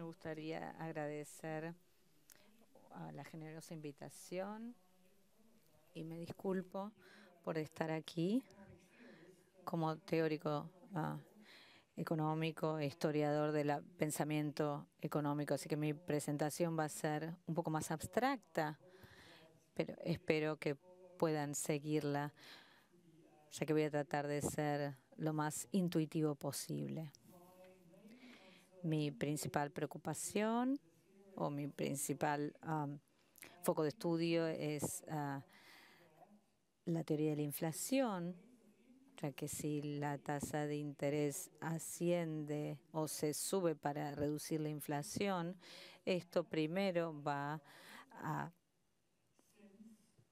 Me gustaría agradecer a la generosa invitación y me disculpo por estar aquí como teórico económico ah, económico, historiador del pensamiento económico, así que mi presentación va a ser un poco más abstracta, pero espero que puedan seguirla, ya que voy a tratar de ser lo más intuitivo posible. Mi principal preocupación o mi principal um, foco de estudio es uh, la teoría de la inflación, ya que si la tasa de interés asciende o se sube para reducir la inflación, esto primero va a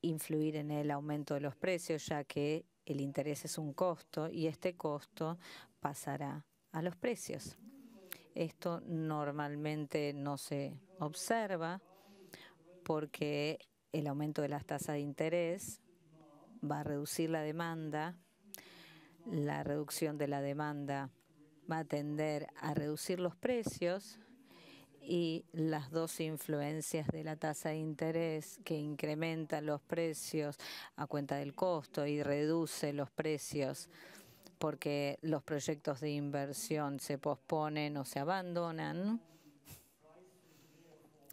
influir en el aumento de los precios, ya que el interés es un costo y este costo pasará a los precios. Esto normalmente no se observa porque el aumento de las tasas de interés va a reducir la demanda, la reducción de la demanda va a tender a reducir los precios y las dos influencias de la tasa de interés que incrementa los precios a cuenta del costo y reduce los precios porque los proyectos de inversión se posponen o se abandonan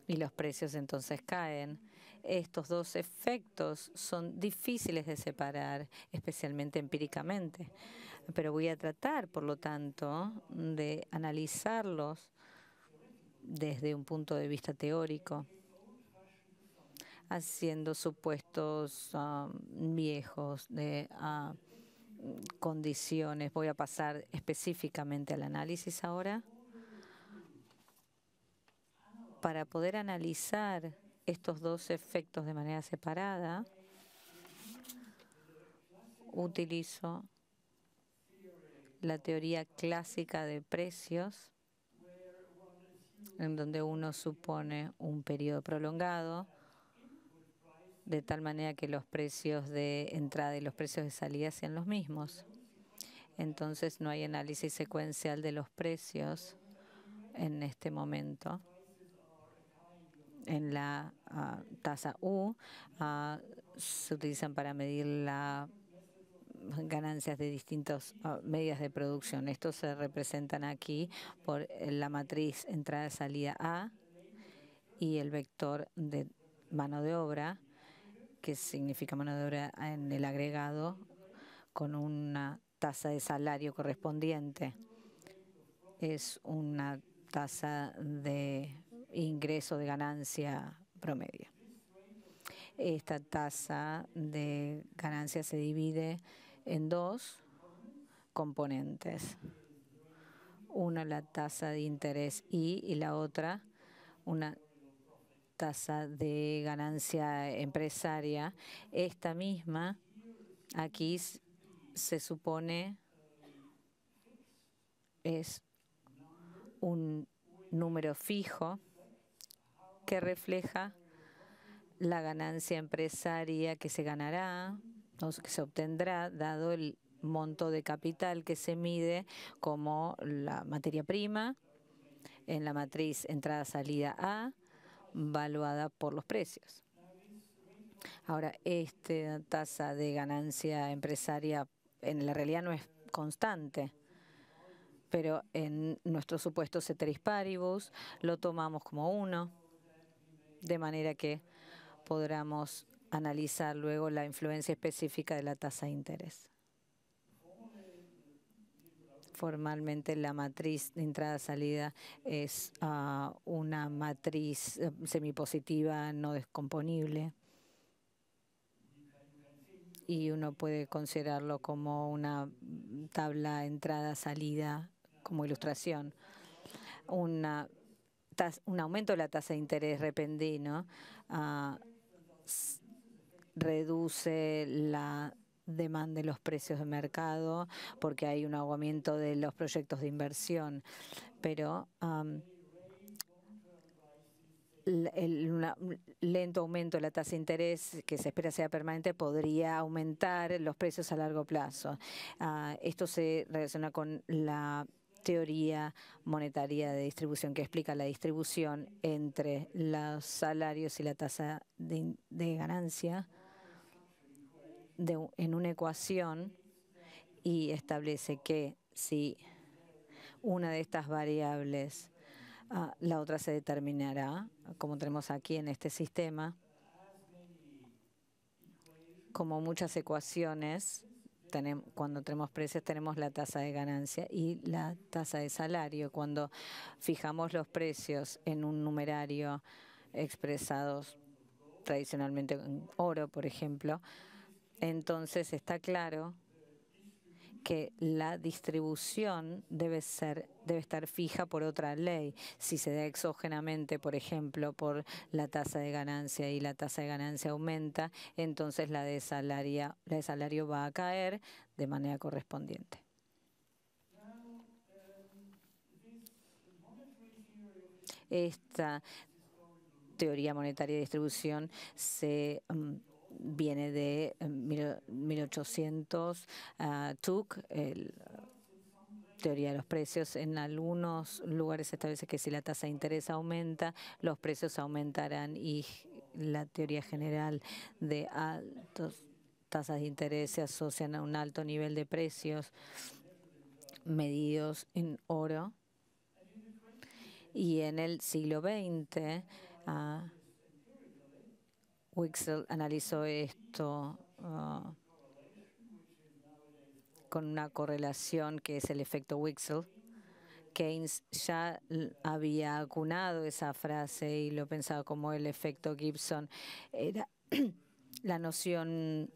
y los precios entonces caen. Estos dos efectos son difíciles de separar, especialmente empíricamente, pero voy a tratar, por lo tanto, de analizarlos desde un punto de vista teórico, haciendo supuestos um, viejos de... Ah, condiciones. Voy a pasar específicamente al análisis ahora. Para poder analizar estos dos efectos de manera separada, utilizo la teoría clásica de precios, en donde uno supone un periodo prolongado de tal manera que los precios de entrada y los precios de salida sean los mismos. Entonces no hay análisis secuencial de los precios en este momento. En la ah, tasa U ah, se utilizan para medir las ganancias de distintas ah, medidas de producción. Estos se representan aquí por la matriz entrada-salida A y el vector de mano de obra que significa mano en el agregado, con una tasa de salario correspondiente. Es una tasa de ingreso de ganancia promedio. Esta tasa de ganancia se divide en dos componentes. Una la tasa de interés I y la otra una tasa de ganancia empresaria, esta misma aquí se supone es un número fijo que refleja la ganancia empresaria que se ganará o que se obtendrá dado el monto de capital que se mide como la materia prima en la matriz entrada-salida A valuada por los precios. Ahora, esta tasa de ganancia empresaria en la realidad no es constante, pero en nuestro supuesto ceteris paribus lo tomamos como uno, de manera que podamos analizar luego la influencia específica de la tasa de interés formalmente la matriz de entrada-salida es ah, una matriz eh, semipositiva no descomponible y uno puede considerarlo como una tabla entrada-salida como ilustración. Una, un aumento de la tasa de interés repentino ah, reduce la demande los precios de mercado porque hay un ahogamiento de los proyectos de inversión. Pero el lento aumento de la tasa de interés que se espera sea permanente podría aumentar los precios a largo plazo. Ah, esto se relaciona con la teoría monetaria de distribución que explica la distribución entre los salarios y la tasa de ganancia en una ecuación y establece que si una de estas variables, ah, la otra se determinará, como tenemos aquí en este sistema, como muchas ecuaciones, cuando tenemos precios tenemos la tasa de ganancia y la tasa de salario. Cuando fijamos los precios en un numerario expresados tradicionalmente en oro, por ejemplo, entonces está claro que la distribución debe ser debe estar fija por otra ley. Si se da exógenamente, por ejemplo, por la tasa de ganancia y la tasa de ganancia aumenta, entonces la de la de salario va a caer de manera correspondiente. Esta teoría monetaria de distribución se mm, viene de 1800, uh, Tuck, teoría de los precios. En algunos lugares establece que si la tasa de interés aumenta, los precios aumentarán y la teoría general de altas tasas de interés se asocian a un alto nivel de precios medidos en oro. Y en el siglo XX, Wixel analizó esto ah, con una correlación que es el efecto Wixel. Keynes ya había acunado esa frase y lo pensaba como el efecto Gibson. Era la noción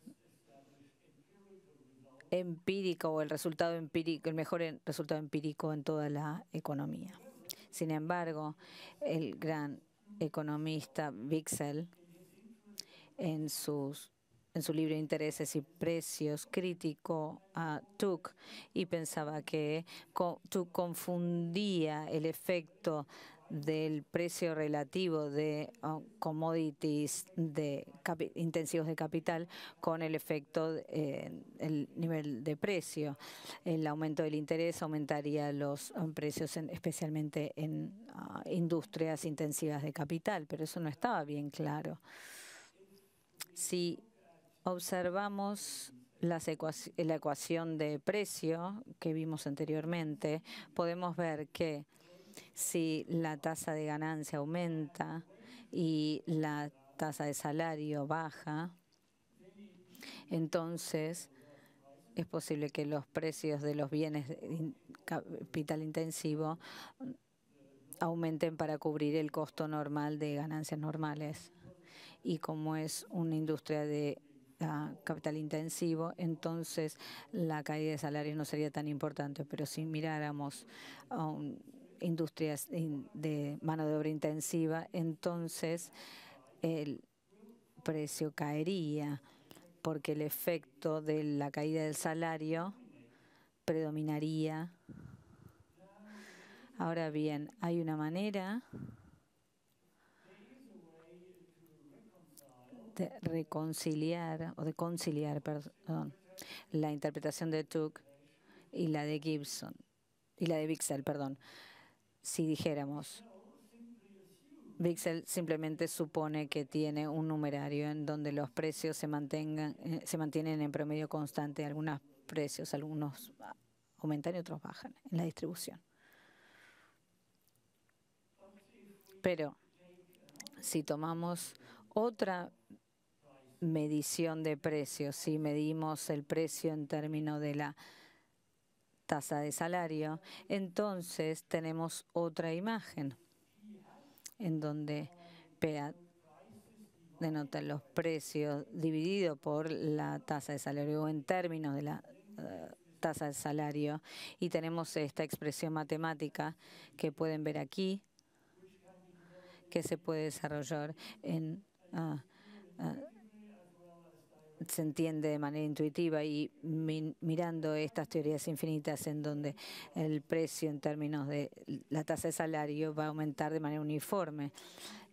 empírica o el resultado empírico, el mejor resultado empírico en toda la economía. Sin embargo, el gran economista Wixel en, sus, en su libro de Intereses y Precios, criticó a Tuck y pensaba que Tuck confundía el efecto del precio relativo de uh, commodities de intensivos de capital con el efecto del eh, el nivel de precio. El aumento del interés aumentaría los uh, precios especialmente en uh, industrias intensivas de capital, pero eso no estaba bien claro. Si observamos la ecuación de precio que vimos anteriormente, podemos ver que si la tasa de ganancia aumenta y la tasa de salario baja, entonces es posible que los precios de los bienes capital intensivo aumenten para cubrir el costo normal de ganancias normales y como es una industria de ah, capital intensivo, entonces la caída de salarios no sería tan importante, pero si miráramos a una industrias de mano de obra intensiva, entonces el precio caería porque el efecto de la caída del salario predominaría. Ahora bien, hay una manera de reconciliar o de conciliar, perdón, la interpretación de Tuck y la de Gibson y la de Bixel, perdón. Si dijéramos Bixel simplemente supone que tiene un numerario en donde los precios se mantengan eh, se mantienen en promedio constante, algunos precios, algunos aumentan y otros bajan en la distribución. Pero si tomamos otra medición de precios. Si medimos el precio en términos de la tasa de salario, entonces tenemos otra imagen en donde PEA denota los precios dividido por la tasa de salario o en términos de la eh, tasa de salario. Y tenemos esta expresión matemática que pueden ver aquí, que se puede desarrollar en... Ah, ah, se entiende de manera intuitiva y mirando estas teorías infinitas en donde el precio en términos de la tasa de salario va a aumentar de manera uniforme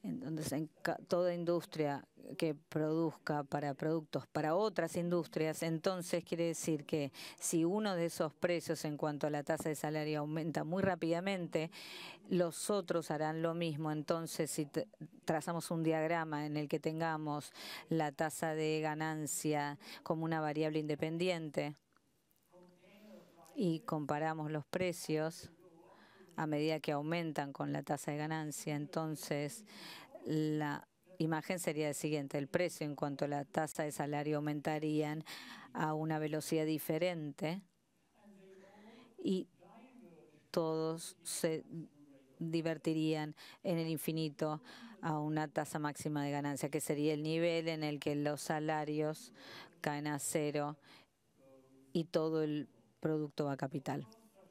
entonces, en toda industria que produzca para productos para otras industrias, entonces quiere decir que si uno de esos precios en cuanto a la tasa de salario aumenta muy rápidamente, los otros harán lo mismo. Entonces, si trazamos un diagrama en el que tengamos la tasa de ganancia como una variable independiente y comparamos los precios, a medida que aumentan con la tasa de ganancia. Entonces, la imagen sería la siguiente, el precio en cuanto a la tasa de salario aumentarían a una velocidad diferente y todos se divertirían en el infinito a una tasa máxima de ganancia, que sería el nivel en el que los salarios caen a cero y todo el producto va a capital.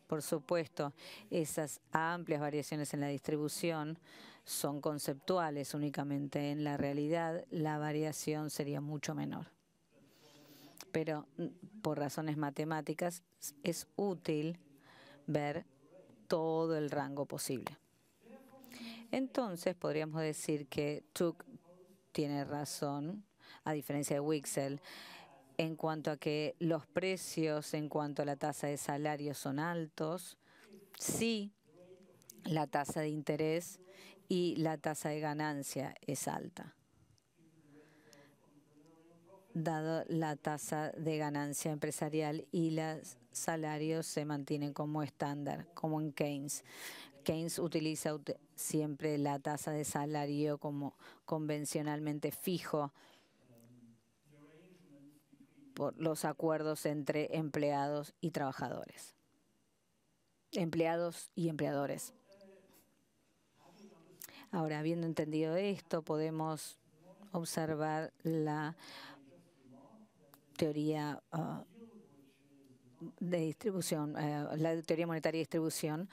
Por supuesto, esas amplias variaciones en la distribución son conceptuales únicamente. En la realidad, la variación sería mucho menor. Pero mm, por razones matemáticas es útil ver todo el rango posible. Entonces podríamos decir que Tuck tiene razón, a diferencia de Wixel en cuanto a que los precios, en cuanto a la tasa de salario son altos, sí la tasa de interés y la tasa de ganancia es alta, dado la tasa de ganancia empresarial y los salarios se mantienen como estándar, como en Keynes. Keynes utiliza siempre la tasa de salario como convencionalmente fijo por los acuerdos entre empleados y trabajadores, empleados y empleadores. Ahora, habiendo entendido esto, podemos observar la teoría ah, de distribución, eh, la teoría monetaria de distribución.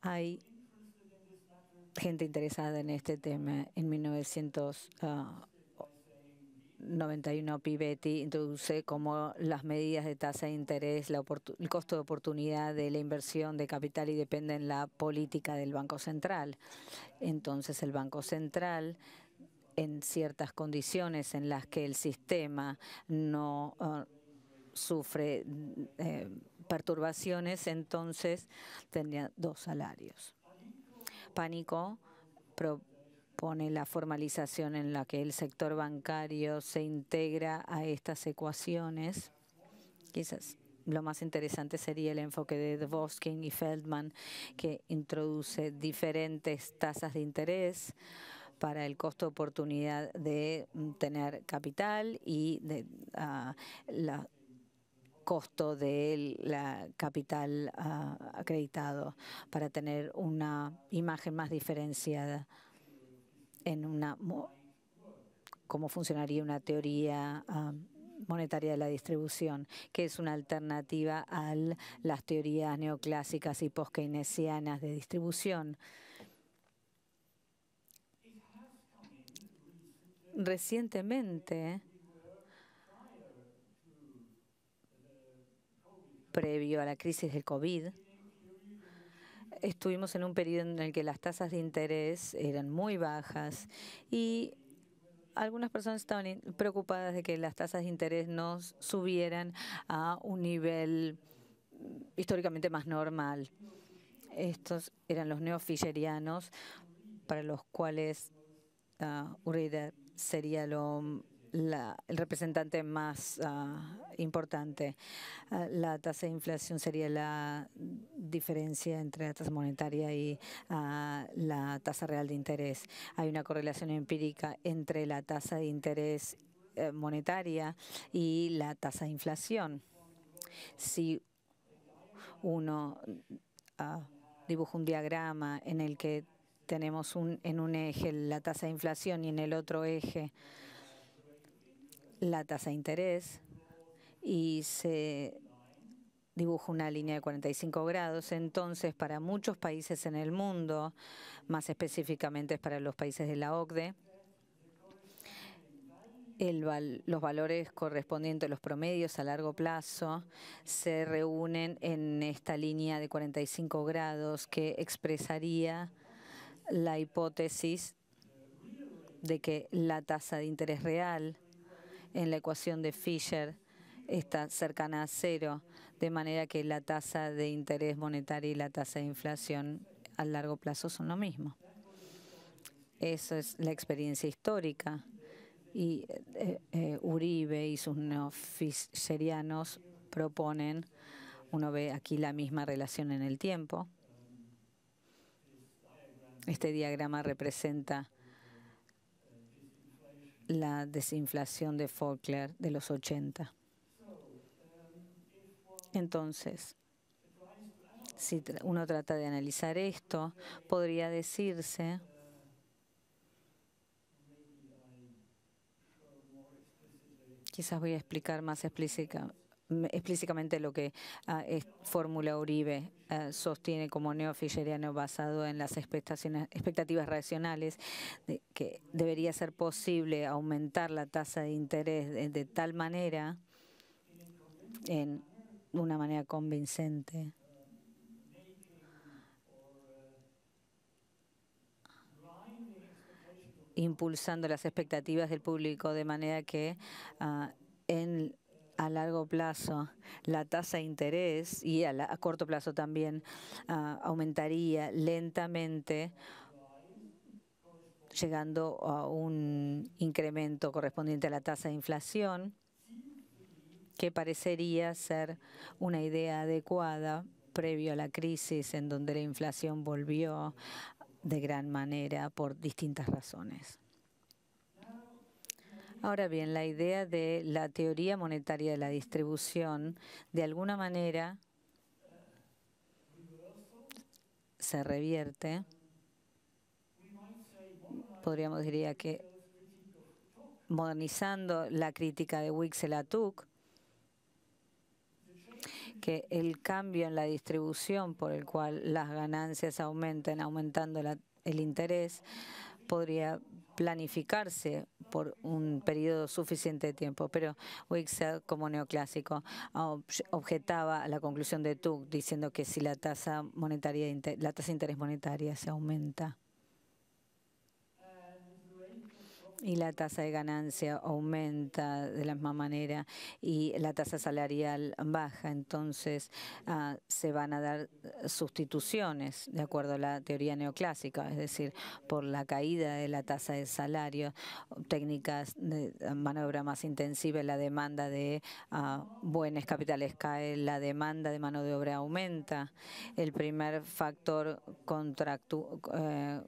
Hay gente interesada en este tema. En 1900, 91 Pivetti introduce como las medidas de tasa de interés, el costo de oportunidad de la inversión de capital y depende en la política del Banco Central. Entonces el Banco Central en ciertas condiciones en las que el sistema no ah, sufre eh, perturbaciones, entonces tenía dos salarios. Pánico pone la formalización en la que el sector bancario se integra a estas ecuaciones. Quizás lo más interesante sería el enfoque de Boskin y Feldman, que introduce diferentes tasas de interés para el costo de oportunidad de mm, tener capital y de ah, costo del capital ah, acreditado para tener una imagen más diferenciada en una cómo funcionaría una teoría ah, monetaria de la distribución, que es una alternativa a las teorías neoclásicas y post de distribución. Recientemente, previo a la crisis del COVID, estuvimos en un periodo en el que las tasas de interés eran muy bajas y algunas personas estaban preocupadas de que las tasas de interés no subieran a un nivel históricamente más normal. Estos eran los neofisherianos para los cuales uh, sería lo la, el representante más ah, importante. Ah, la tasa de inflación sería la diferencia entre la tasa monetaria y ah, la tasa real de interés. Hay una correlación empírica entre la tasa de interés eh, monetaria y la tasa de inflación. Si uno dibuja un diagrama en el que tenemos un, en un eje la tasa de inflación y en el otro eje la tasa de interés y se dibuja una línea de 45 grados. Entonces, para muchos países en el mundo, más específicamente para los países de la OCDE, los valores correspondientes, a los promedios a largo plazo, se reúnen en esta línea de 45 grados que expresaría la hipótesis de que la tasa de interés real en la ecuación de Fisher está cercana a cero, de manera que la tasa de interés monetario y la tasa de inflación a largo plazo son lo mismo. Esa es la experiencia histórica. Y eh, eh, Uribe y sus neofischerianos proponen, uno ve aquí la misma relación en el tiempo. Este diagrama representa la desinflación de Faulkner de los 80. Entonces, si uno trata de analizar esto, podría decirse Quizás voy a explicar más explícitamente explícitamente lo que ah, Fórmula Uribe ah, sostiene como neofilleriano basado en las expectaciones, expectativas racionales, de que debería ser posible aumentar la tasa de interés de tal manera, en una manera convincente. impulsando las expectativas del público de manera que ah, en a largo plazo la tasa de interés y a, corto plazo también ah, aumentaría lentamente llegando a un incremento correspondiente a la tasa de inflación que parecería ser una idea adecuada previo a la crisis en donde la inflación volvió de gran manera por distintas razones. Ahora bien, la idea de la teoría monetaria de la distribución, de alguna manera, se revierte. Podríamos decir que modernizando la crítica de Wixelatuk, que el cambio en la distribución por el cual las ganancias aumenten, aumentando el interés, podría planificarse por un periodo suficiente de tiempo. Pero Wixel, como neoclásico, ah, objetaba a la conclusión de Tuck diciendo que si la tasa monetaria, la tasa de interés monetaria se aumenta, y la tasa de ganancia aumenta de la misma manera y la tasa salarial baja, entonces ah, se van a dar sustituciones de acuerdo a la teoría neoclásica, es decir, por la caída de la tasa de salario, técnicas de mano de obra más intensiva, la demanda de uh, buenos capitales cae, la demanda de mano de obra aumenta, el primer factor contractual, eh,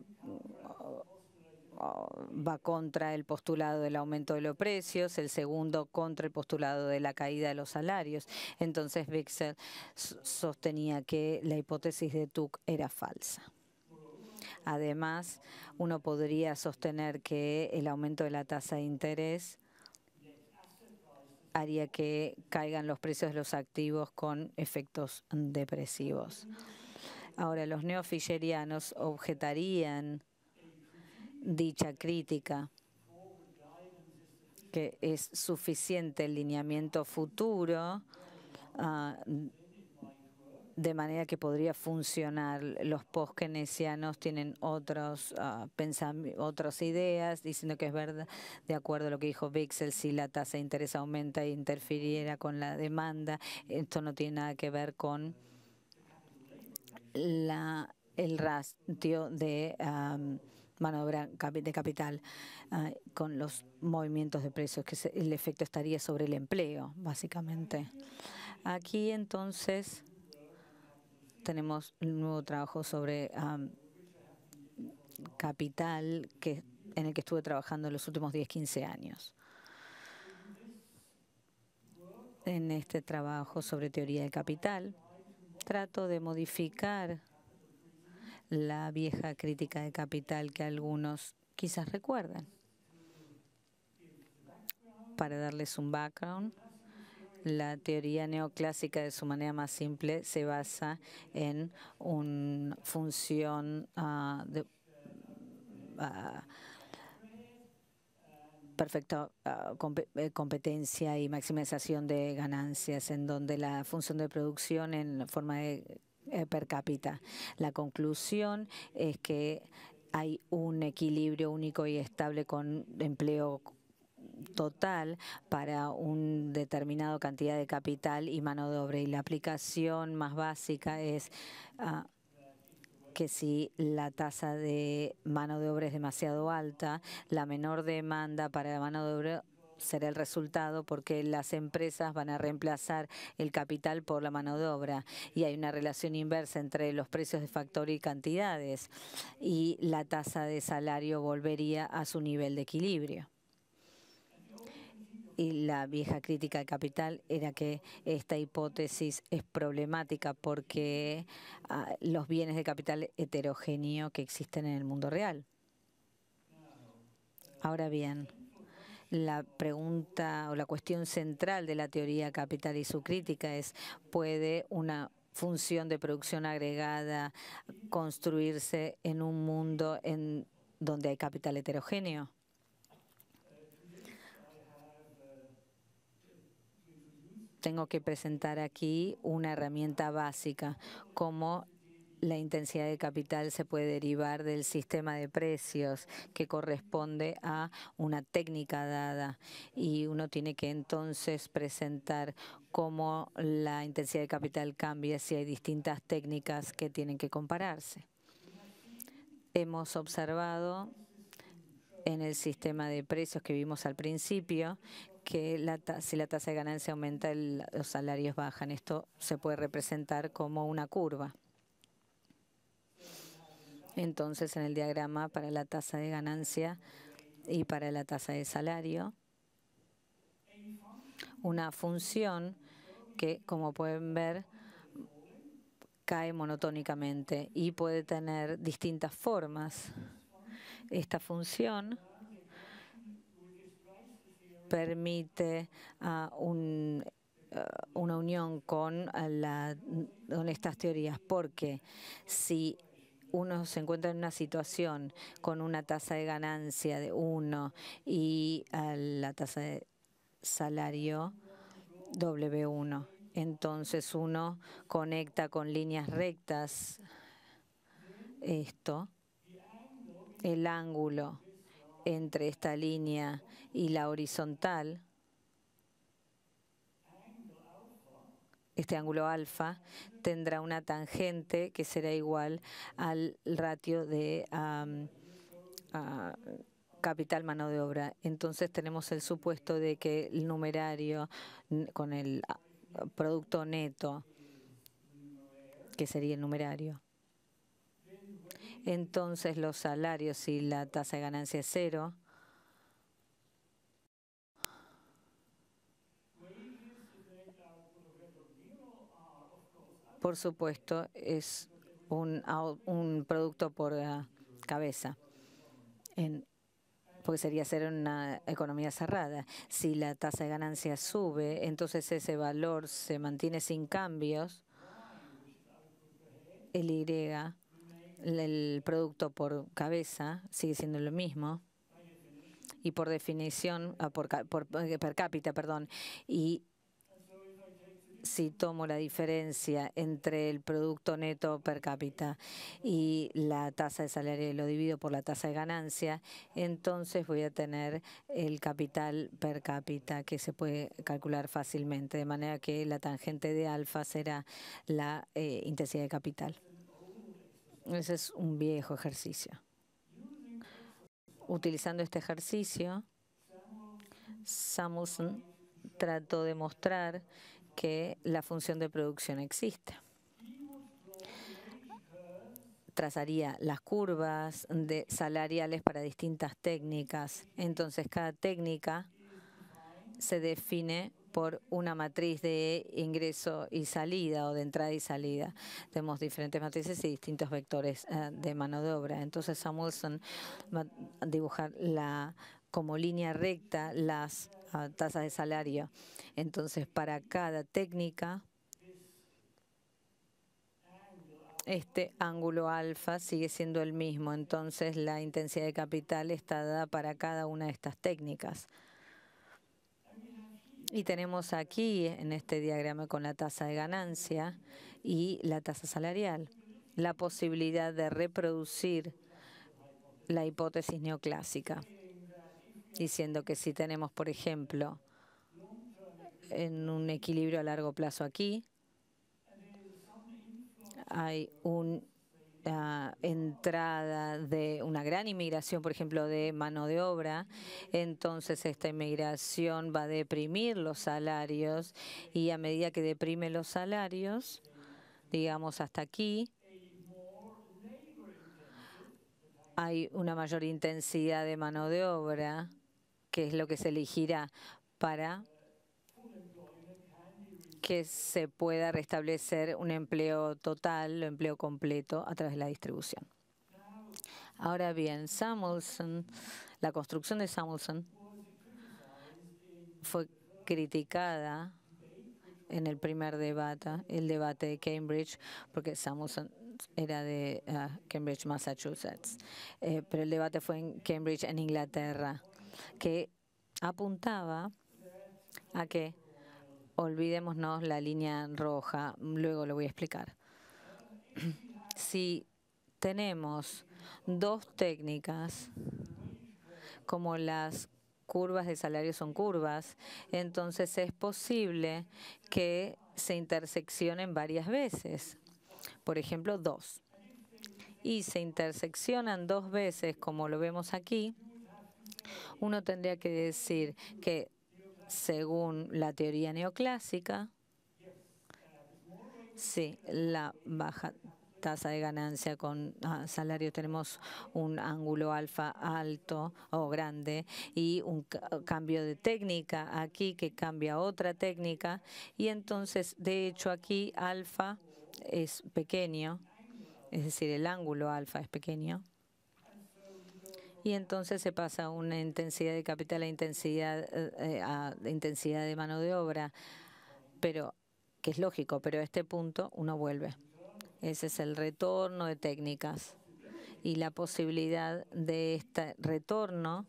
va contra el postulado del aumento de los precios, el segundo contra el postulado de la caída de los salarios. Entonces Bixel sostenía que la hipótesis de Tuck era falsa. Además, uno podría sostener que el aumento de la tasa de interés haría que caigan los precios de los activos con efectos depresivos. Ahora, los neofillerianos objetarían dicha crítica, que es suficiente el lineamiento futuro ah, de manera que podría funcionar. Los post-keynesianos tienen otros, ah, otras ideas, diciendo que es verdad, de acuerdo a lo que dijo Bixel, si la tasa de interés aumenta e interfiriera con la demanda, esto no tiene nada que ver con la, el ratio de mano de capital ah, con los movimientos de precios, que el efecto estaría sobre el empleo, básicamente. Aquí entonces tenemos un nuevo trabajo sobre capital que, en el que estuve trabajando en los últimos 10, 15 años. En este trabajo sobre teoría de capital, trato de modificar la vieja crítica de capital que algunos quizás recuerdan. Para darles un background, la teoría neoclásica de su manera más simple se basa en una función ah, de, ah, perfecta ah, eh, competencia y maximización de ganancias, en donde la función de producción en forma de eh, per cápita. La conclusión es que hay un equilibrio único y estable con empleo total para una determinada cantidad de capital y mano de obra. Y la aplicación más básica es ah, que si la tasa de mano de obra es demasiado alta, la menor demanda para la mano de obra será el resultado porque las empresas van a reemplazar el capital por la mano de obra y hay una relación inversa entre los precios de factor y cantidades y la tasa de salario volvería a su nivel de equilibrio y la vieja crítica de capital era que esta hipótesis es problemática porque ah, los bienes de capital heterogéneo que existen en el mundo real. Ahora bien, la pregunta o la cuestión central de la teoría capital y su crítica es, ¿puede una función de producción agregada construirse en un mundo en donde hay capital heterogéneo? Tengo que presentar aquí una herramienta básica como la intensidad de capital se puede derivar del sistema de precios que corresponde a una técnica dada y uno tiene que entonces presentar cómo la intensidad de capital cambia si hay distintas técnicas que tienen que compararse. Hemos observado en el sistema de precios que vimos al principio que si la tasa de ganancia aumenta, los salarios bajan. Esto se puede representar como una curva. Entonces, en el diagrama para la tasa de ganancia y para la tasa de salario, una función que, como pueden ver, cae monotónicamente y puede tener distintas formas. Esta función permite una unión con estas teorías, porque si uno se encuentra en una situación con una tasa de ganancia de uno y la tasa de salario W1. Entonces uno conecta con líneas rectas esto, el ángulo entre esta línea y la horizontal este ángulo alfa tendrá una tangente que será igual al ratio de capital mano de obra. Entonces tenemos el supuesto de que el numerario con el producto neto, que sería el numerario, entonces los salarios y la tasa de ganancia es cero, por supuesto, es un, producto por cabeza, en, porque sería ser una economía cerrada. Si la tasa de ganancia sube, entonces ese valor se mantiene sin cambios, el Y, el producto por cabeza, sigue siendo lo mismo y por definición, ah, por, por, eh, per cápita, perdón, y si tomo la diferencia entre el producto neto per cápita y la tasa de salario y lo divido por la tasa de ganancia, entonces voy a tener el capital per cápita que se puede calcular fácilmente, de manera que la tangente de alfa será la eh, intensidad de capital. Ese es un viejo ejercicio. Utilizando este ejercicio, Samuelson trató de mostrar que la función de producción exista. Trazaría las curvas de salariales para distintas técnicas. Entonces, cada técnica se define por una matriz de ingreso y salida o de entrada y salida. Tenemos diferentes matrices y distintos vectores eh, de mano de obra. Entonces Samuelson va a dibujar la, como línea recta las tasa de salario. Entonces, para cada técnica, este ángulo alfa sigue siendo el mismo. Entonces, la intensidad de capital está dada para cada una de estas técnicas. Y tenemos aquí en este diagrama con la tasa de ganancia y la tasa salarial, la posibilidad de reproducir la hipótesis neoclásica diciendo que si tenemos, por ejemplo, en un equilibrio a largo plazo aquí, hay una entrada de una gran inmigración, por ejemplo, de mano de obra, entonces esta inmigración va a deprimir los salarios y a medida que deprime los salarios, digamos hasta aquí, hay una mayor intensidad de mano de obra que es lo que se elegirá para que se pueda restablecer un empleo total, un empleo completo a través de la distribución. Ahora bien, Samuelson, la construcción de Samuelson fue criticada en el primer debate, el debate de Cambridge, porque Samuelson era de ah, Cambridge, Massachusetts, eh, pero el debate fue en Cambridge, en Inglaterra que apuntaba a que olvidémonos la línea roja, luego lo voy a explicar. Si tenemos dos técnicas, como las curvas de salario son curvas, entonces es posible que se interseccionen varias veces, por ejemplo, dos. Y se interseccionan dos veces, como lo vemos aquí, uno tendría que decir que según la teoría neoclásica, sí, la baja tasa de ganancia con ah, salario, tenemos un ángulo alfa alto o grande y un cambio de técnica aquí que cambia otra técnica y entonces de hecho aquí alfa es pequeño, es decir, el ángulo alfa es pequeño y entonces se pasa una intensidad de capital a intensidad, eh, eh, a intensidad de mano de obra, pero que es lógico, pero a este punto uno vuelve. Ese es el retorno de técnicas y la posibilidad de este retorno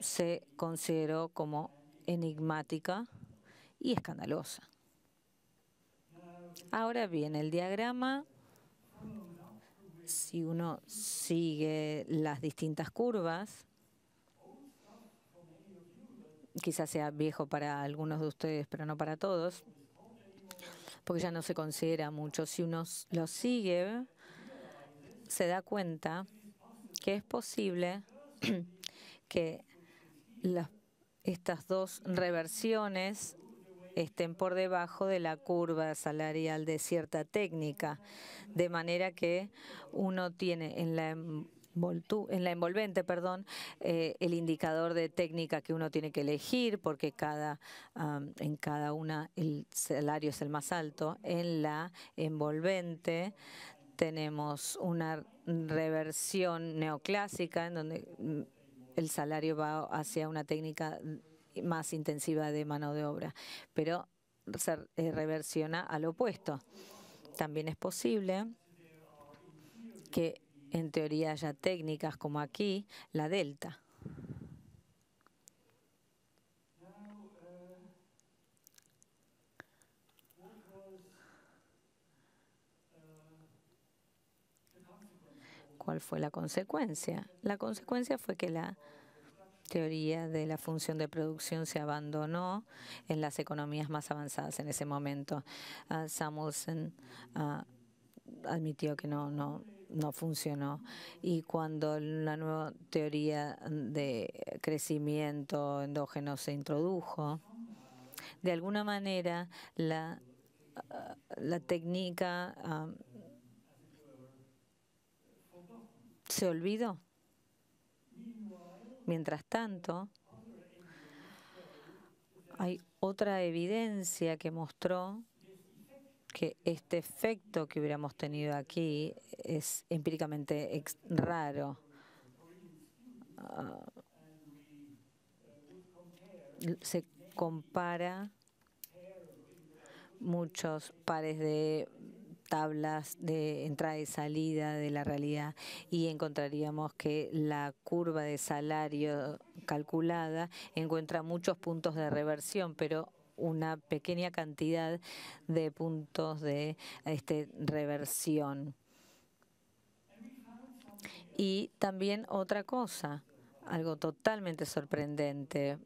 se consideró como enigmática y escandalosa. Ahora viene el diagrama si uno sigue las distintas curvas, quizás sea viejo para algunos de ustedes, pero no para todos, porque ya no se considera mucho. Si uno lo sigue, se da cuenta que es posible que las, estas dos reversiones estén por debajo de la curva salarial de cierta técnica, de manera que uno tiene en la en la envolvente, perdón, eh, el indicador de técnica que uno tiene que elegir, porque cada, en cada una el salario es el más alto. En la envolvente tenemos una reversión neoclásica en donde mm, el salario va hacia una técnica más intensiva de mano de obra, pero se eh, reversiona al opuesto. También es posible que en teoría haya técnicas como aquí, la delta. ¿Cuál fue la consecuencia? La consecuencia fue que la teoría de la función de producción se abandonó en las economías más avanzadas en ese momento. Ah, Samuelson ah, admitió que no, no, funcionó. Y cuando la nueva teoría de crecimiento endógeno se introdujo, de alguna manera la, ah, la técnica se olvidó. Mientras tanto, hay otra evidencia que mostró que este efecto que hubiéramos tenido aquí es empíricamente raro. Ah, se compara muchos pares de tablas de entrada y salida de la realidad y encontraríamos que la curva de salario calculada encuentra muchos puntos de reversión, pero una pequeña cantidad de puntos de este, reversión. Y también otra cosa, algo totalmente sorprendente,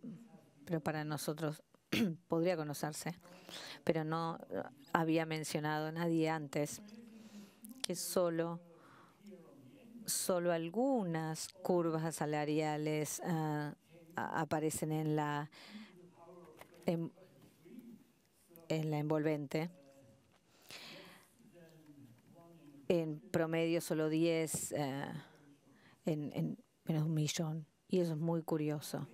pero para nosotros podría conocerse, pero no eh, había mencionado nadie antes que solo solo algunas curvas salariales eh, aparecen en la en, la envolvente. En promedio solo 10 eh, en, en menos de un millón. Y eso es muy curioso.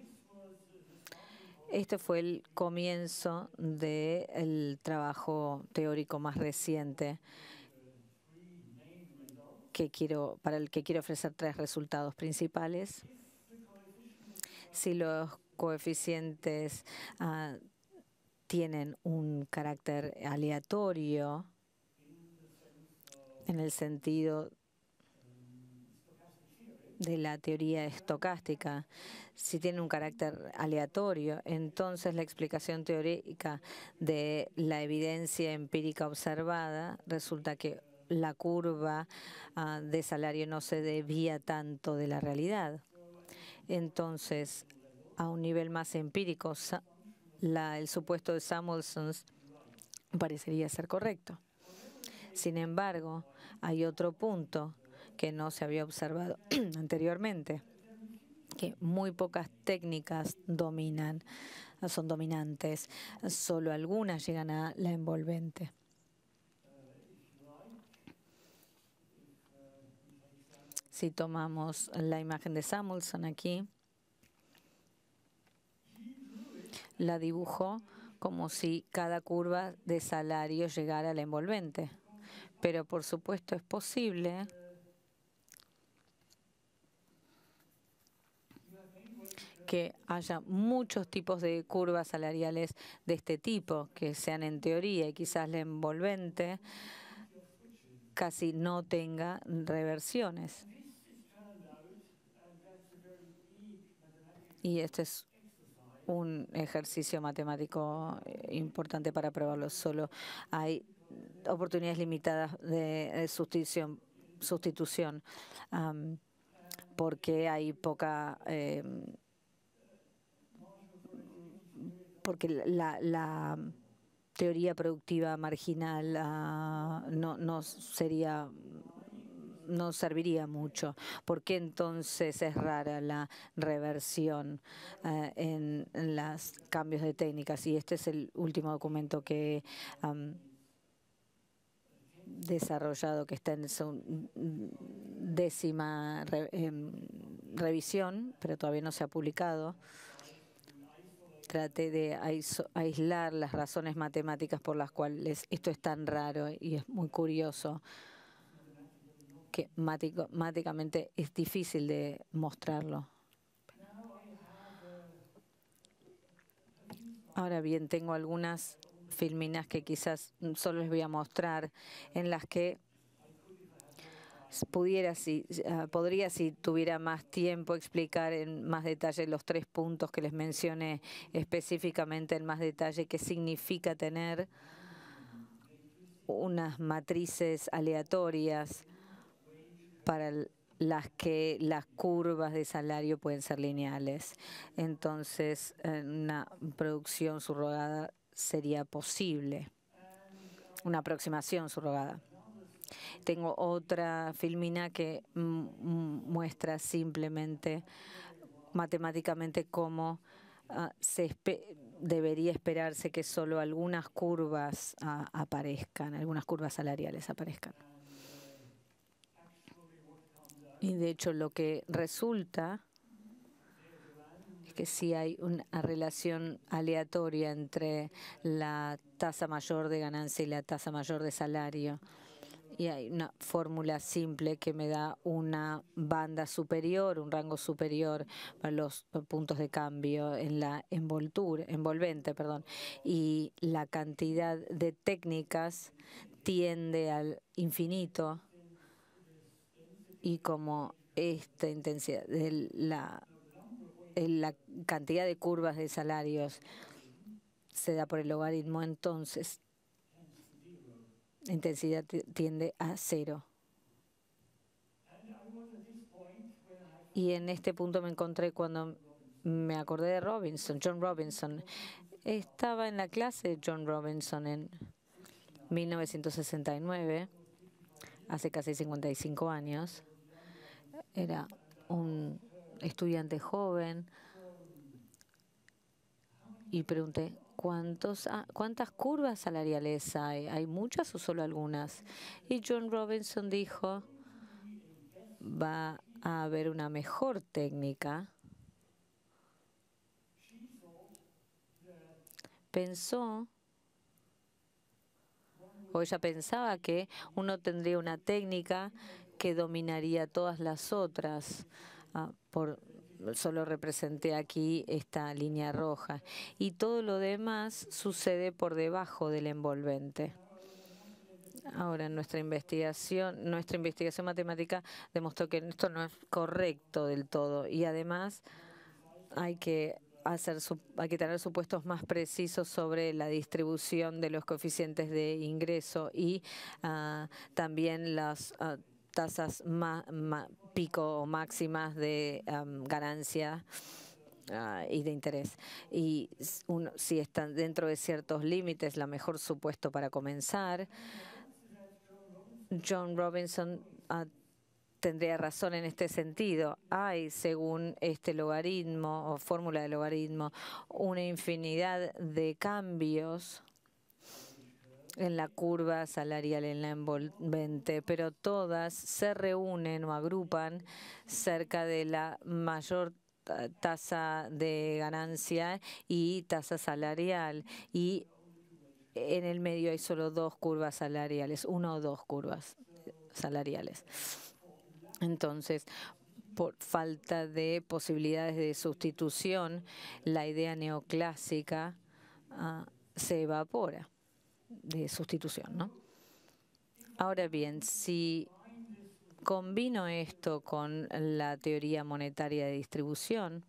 Este fue el comienzo del trabajo teórico más reciente que quiero, para el que quiero ofrecer tres resultados principales. Si los coeficientes ah, tienen un carácter aleatorio en el sentido de la teoría estocástica. Si tiene un carácter aleatorio, entonces la explicación teórica de la evidencia empírica observada resulta que la curva ah, de salario no se debía tanto de la realidad. Entonces, a un nivel más empírico, el supuesto de Samuelson parecería ser correcto. Sin embargo, hay otro punto que no se había observado anteriormente, que muy pocas técnicas dominan, son dominantes, solo algunas llegan a la envolvente. Si tomamos la imagen de Samuelson aquí, la dibujó como si cada curva de salario llegara a la envolvente. Pero por supuesto es posible que haya muchos tipos de curvas salariales de este tipo, que sean en teoría y quizás la envolvente casi no tenga reversiones. Y este es un ejercicio matemático eh, importante para probarlo. Solo hay oportunidades limitadas de sustitución, porque hay poca em, porque la, teoría productiva marginal ah, no, sería no serviría mucho. ¿Por qué entonces es rara la reversión eh, en, los cambios de técnicas? Y este es el último documento que he desarrollado, que está en su décima em, revisión, pero todavía no se ha publicado. Traté de aislar las razones matemáticas por las cuales esto es tan raro y es muy curioso que matemáticamente es difícil de mostrarlo. Ahora bien, tengo algunas filminas que quizás solo les voy a mostrar en las que pudiera, si, ah, podría, si tuviera más tiempo, explicar en más detalle los tres puntos que les mencioné específicamente en más detalle, qué significa tener unas matrices aleatorias para las que las curvas de salario pueden ser lineales. Entonces, una producción subrogada sería posible, una aproximación subrogada. Tengo otra filmina que muestra simplemente matemáticamente cómo ah, se debería esperarse que solo algunas curvas ah, aparezcan, algunas curvas salariales aparezcan. Y de hecho lo que resulta es que si hay una relación aleatoria entre la tasa mayor de ganancia y la tasa mayor de salario y hay una fórmula simple que me da una banda superior, un rango superior para los puntos de cambio en la envoltura, envolvente, perdón, y la cantidad de técnicas tiende al infinito y como esta intensidad la cantidad de curvas de salarios se da por el logaritmo entonces intensidad tiende a cero. Y en este punto me encontré cuando me acordé de Robinson, John Robinson. Estaba en la clase de John Robinson en 1969, hace casi 55 años. Era un estudiante joven y pregunté ¿Cuántos, ah, ¿Cuántas curvas salariales hay? ¿Hay muchas o solo algunas? Y John Robinson dijo, va a haber una mejor técnica. Pensó, o ella pensaba que uno tendría una técnica que dominaría todas las otras. Ah, por solo representé aquí esta línea roja y todo lo demás sucede por debajo del envolvente. Ahora, nuestra investigación, nuestra investigación matemática demostró que esto no es correcto del todo y además hay que hacer hay que tener supuestos más precisos sobre la distribución de los coeficientes de ingreso y ah, también las ah, tasas más, pico o máximas de ganancia ah, y de interés. Y si están dentro de ciertos límites, la mejor supuesto para comenzar. John Robinson ah, tendría razón en este sentido. Hay, según este logaritmo o fórmula de logaritmo, una infinidad de cambios en la curva salarial, en la envolvente, pero todas se reúnen o agrupan cerca de la mayor tasa de ganancia y tasa salarial. Y en el medio hay solo dos curvas salariales, una o dos curvas salariales. Entonces, por falta de posibilidades de sustitución, la idea neoclásica ah, se evapora de sustitución. ¿no? Ahora bien, si combino esto con la teoría monetaria de distribución,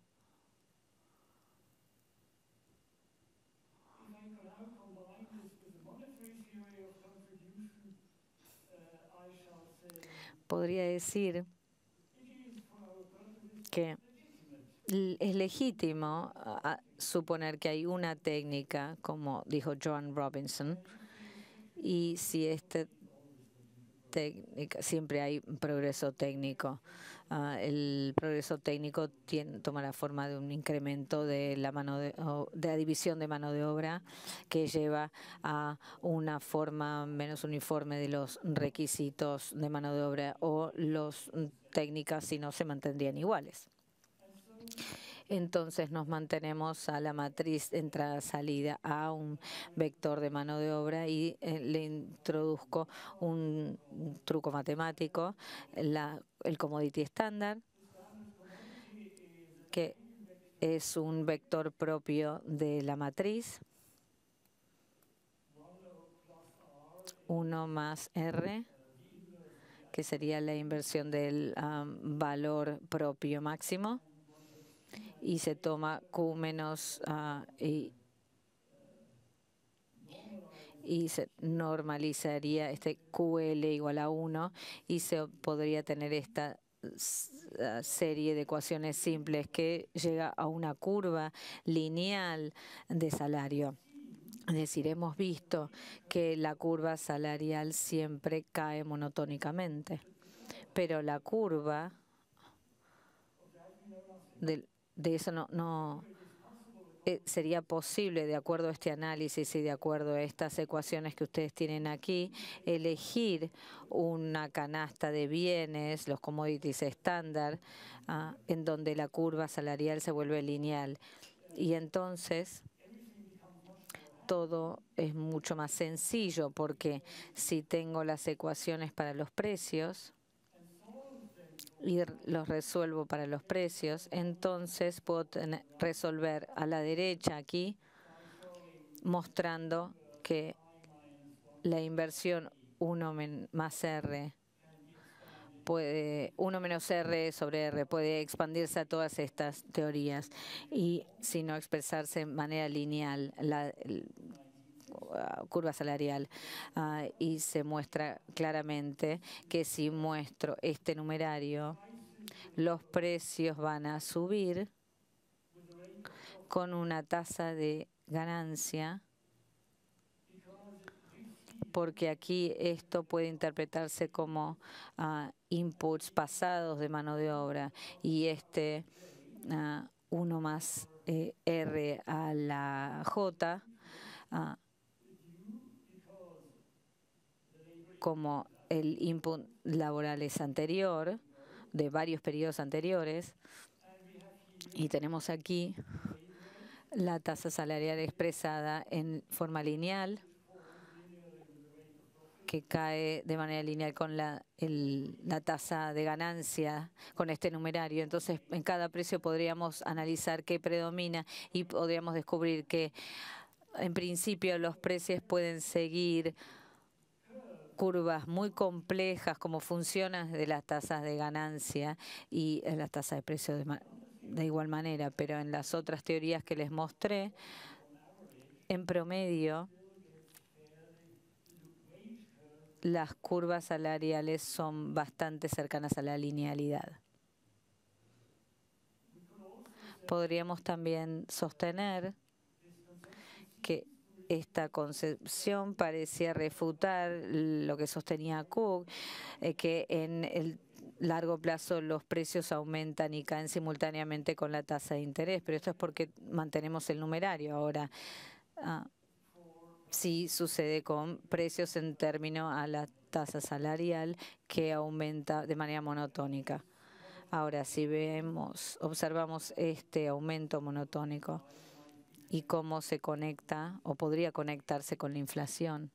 podría decir que es legítimo suponer que hay una técnica, como dijo John Robinson, y si esta técnica, siempre hay progreso técnico. Ah, el progreso técnico tiene, toma la forma de un incremento de la mano de, de la división de mano de obra que lleva a una forma menos uniforme de los requisitos de mano de obra o las mm, técnicas si no se mantendrían iguales. Entonces nos mantenemos a la matriz entrada-salida, a un vector de mano de obra y eh, le introduzco un truco matemático, el commodity estándar, que es un vector propio de la matriz. 1 más R, que sería la inversión del valor propio máximo y se toma Q menos ah, y, y se normalizaría este QL igual a 1 y se podría tener esta ah, serie de ecuaciones simples que llega a una curva lineal de salario. Es decir, hemos visto que la curva salarial siempre cae monotónicamente, pero la curva del de eso no, no eh, sería posible, de acuerdo a este análisis y de acuerdo a estas ecuaciones que ustedes tienen aquí, elegir una canasta de bienes, los commodities estándar, ah, en donde la curva salarial se vuelve lineal. Y entonces todo es mucho más sencillo porque si tengo las ecuaciones para los precios, y los resuelvo para los precios, entonces puedo resolver a la derecha aquí mostrando que la inversión 1 más R puede 1 menos R sobre R puede expandirse a todas estas teorías y si no expresarse de manera lineal la, Ah, curva salarial ah, y se muestra claramente que si muestro este numerario, los precios van a subir con una tasa de ganancia porque aquí esto puede interpretarse como ah, inputs pasados de mano de obra y este 1 más eh, R a la J como el input laboral es anterior, de varios periodos anteriores, y tenemos aquí la tasa salarial expresada en forma lineal, que cae de manera lineal con la, la tasa de ganancia, con este numerario. Entonces, en cada precio podríamos analizar qué predomina y podríamos descubrir que, en principio, los precios pueden seguir curvas muy complejas, como funcionan de las tasas de ganancia y eh, las tasas de precio de, de igual manera, pero en las otras teorías que les mostré, en promedio, las curvas salariales son bastante cercanas a la linealidad. Podríamos también sostener que esta concepción parecía refutar lo que sostenía Cook, eh, que en el largo plazo los precios aumentan y caen simultáneamente con la tasa de interés, pero esto es porque mantenemos el numerario ahora. Ah, sí sucede con precios en términos a la tasa salarial que aumenta de manera monotónica. Ahora, si vemos, observamos este aumento monotónico, y cómo se conecta o podría conectarse con la inflación.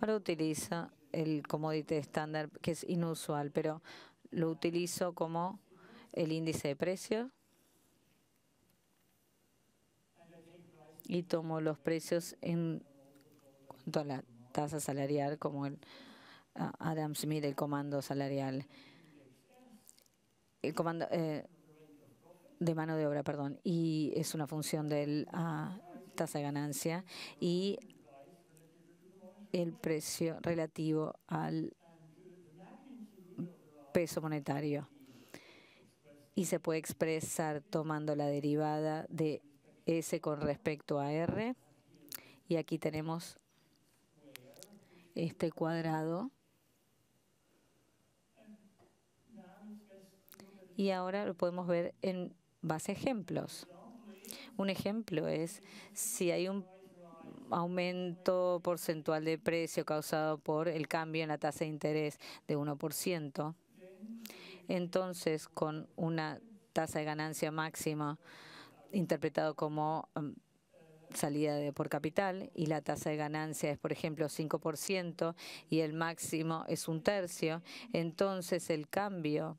Ahora utiliza el commodity estándar, que es inusual, pero lo utilizo como el índice de precios y tomo los precios en cuanto a la tasa salarial, como el ah, Adam Smith, el comando salarial. El comando, eh, de mano de obra, perdón, y es una función de la ah, tasa de ganancia y el precio relativo al peso monetario. Y se puede expresar tomando la derivada de S con respecto a R. Y aquí tenemos este cuadrado. Y ahora lo podemos ver en base ejemplos. Un ejemplo es si hay un aumento porcentual de precio causado por el cambio en la tasa de interés de 1%, entonces con una tasa de ganancia máxima interpretado como em, salida de por capital y la tasa de ganancia es, por ejemplo, 5% y el máximo es un tercio, entonces el cambio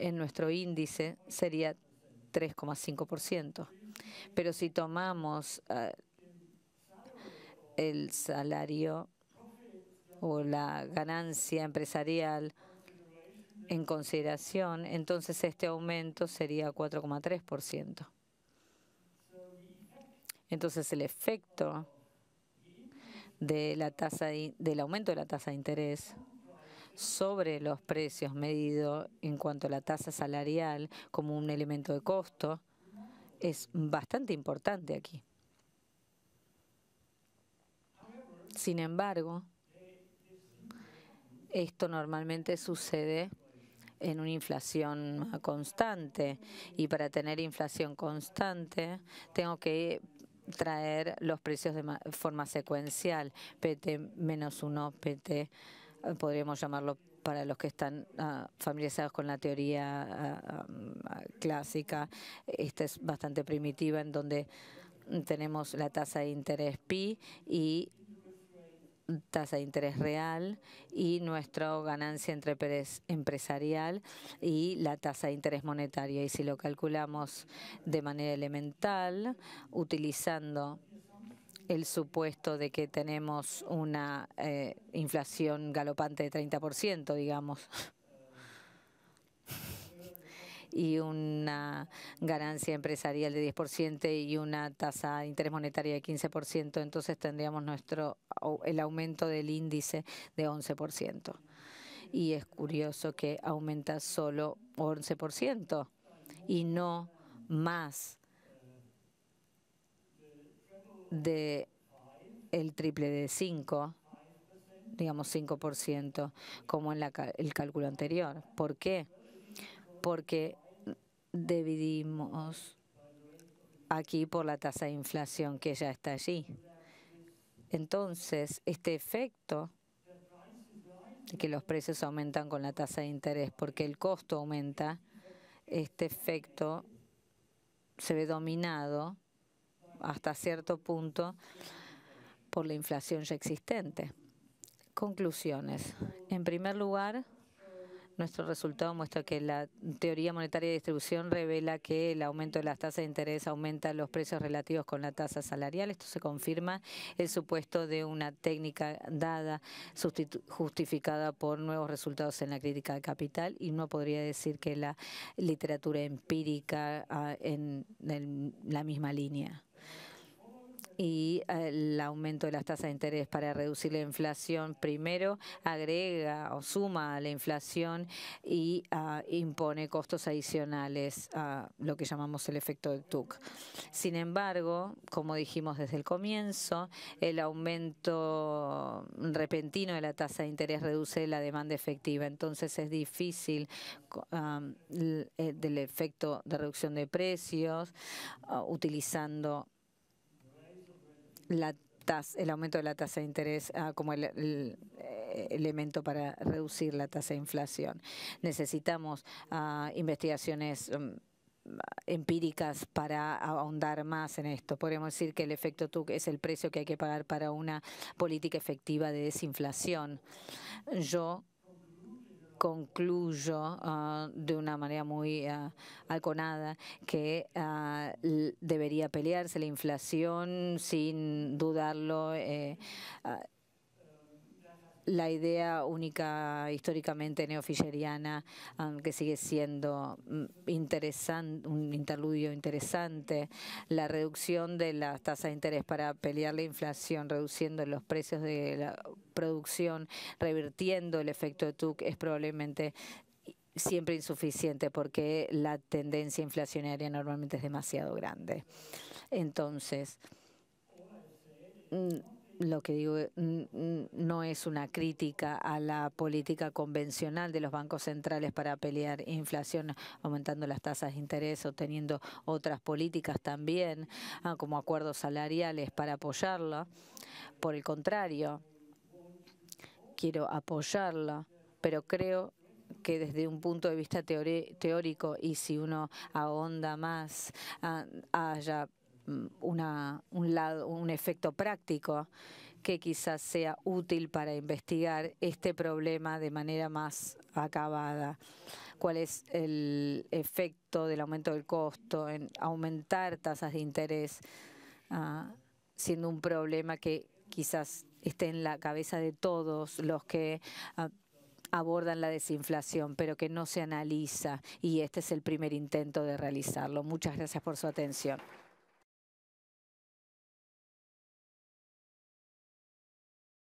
en nuestro índice sería 3,5%. Pero si tomamos eh, el salario o la ganancia empresarial en consideración, entonces este aumento sería 4,3%. Entonces el efecto de la tasa del aumento de la tasa de interés sobre los precios medidos en cuanto a la tasa salarial como un elemento de costo es bastante importante aquí. Sin embargo, esto normalmente sucede en una inflación constante y para tener inflación constante tengo que traer los precios de forma secuencial, PT menos 1, PT podríamos llamarlo para los que están ah, familiarizados con la teoría ah, ah, clásica, esta es bastante primitiva en donde tenemos la tasa de interés pi y tasa de interés real y nuestra ganancia entre empresarial y la tasa de interés monetaria. Y si lo calculamos de manera elemental, utilizando el supuesto de que tenemos una eh, inflación galopante de 30%, digamos, y una ganancia empresarial de 10% y una tasa de interés monetaria de 15%, entonces tendríamos nuestro el aumento del índice de 11%. Y es curioso que aumenta solo 11% y no más de el triple de 5, digamos 5%, como en el cálculo anterior. ¿Por qué? Porque dividimos aquí por la tasa de inflación que ya está allí. Entonces, este efecto de que los precios aumentan con la tasa de interés porque el costo aumenta, este efecto se ve dominado hasta cierto punto por la inflación ya existente. Conclusiones. En primer lugar, nuestro resultado muestra que la teoría monetaria de distribución revela que el aumento de las tasas de interés aumenta los precios relativos con la tasa salarial. Esto se confirma el supuesto de una técnica dada justificada por nuevos resultados en la crítica de capital y no podría decir que la literatura empírica ah, en la misma línea y eh, el aumento de las tasas de interés para reducir la inflación primero agrega o suma a la inflación y ah, impone costos adicionales a lo que llamamos el efecto de TUC. Sin embargo, como dijimos desde el comienzo, el aumento repentino de la tasa de interés reduce la demanda efectiva, entonces es difícil el ah, eh, del efecto de reducción de precios ah, utilizando la el aumento de la tasa de interés ah, como el, eh, elemento para reducir la tasa de inflación. Necesitamos ah, investigaciones mm, empíricas para ahondar más en esto. Podemos decir que el efecto TUC es el precio que hay que pagar para una política efectiva de desinflación. Yo concluyo ah, de una manera muy uh, que ah, debería pelearse la inflación sin dudarlo. Eh, la idea única históricamente neofilleriana, aunque um, sigue siendo mm, interesante, un interludio interesante, la reducción de las tasas de interés para pelear la inflación, reduciendo los precios de la producción, revirtiendo el efecto de TUC, es probablemente siempre insuficiente porque la tendencia inflacionaria normalmente es demasiado grande. Entonces, mm, lo que digo eh, no es una crítica a la política convencional de los bancos centrales para pelear inflación, aumentando las tasas de interés o teniendo otras políticas también, ah, como acuerdos salariales para apoyarla. Por el contrario, quiero apoyarla, pero creo que desde un punto de vista teórico y si uno ahonda más ah, haya Mm, un, efecto práctico que quizás sea útil para investigar este problema de manera más acabada. ¿Cuál es el efecto del aumento del costo en aumentar tasas de interés, ah, siendo un problema que quizás esté en la cabeza de todos los que ah, abordan la desinflación, pero que no se analiza y este es el primer intento de realizarlo. Muchas gracias por su atención.